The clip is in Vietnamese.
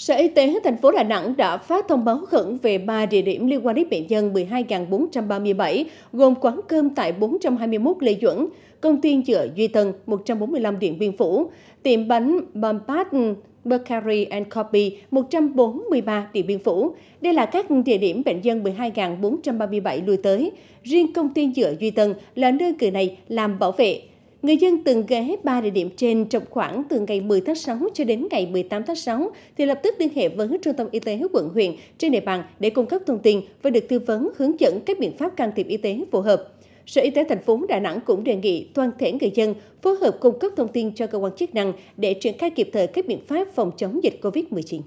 Sở Y tế thành phố Đà Nẵng đã phát thông báo khẩn về 3 địa điểm liên quan đến bệnh nhân 12.437, gồm quán cơm tại 421 Lê Duẩn, công ty chợ Duy Tân 145 Điện Biên Phủ, tiệm bánh Bampat Bakery and Copy 143 Điện Biên Phủ. Đây là các địa điểm bệnh nhân 12.437 lui tới. Riêng công ty chợ Duy Tân là nơi người này làm bảo vệ, Người dân từng ghé ba địa điểm trên trong khoảng từ ngày 10 tháng 6 cho đến ngày 18 tháng 6 thì lập tức liên hệ với Trung tâm Y tế quận huyện trên địa bàn để cung cấp thông tin và được tư vấn hướng dẫn các biện pháp can thiệp y tế phù hợp. Sở Y tế thành phố Đà Nẵng cũng đề nghị toàn thể người dân phối hợp cung cấp thông tin cho cơ quan chức năng để triển khai kịp thời các biện pháp phòng chống dịch COVID-19.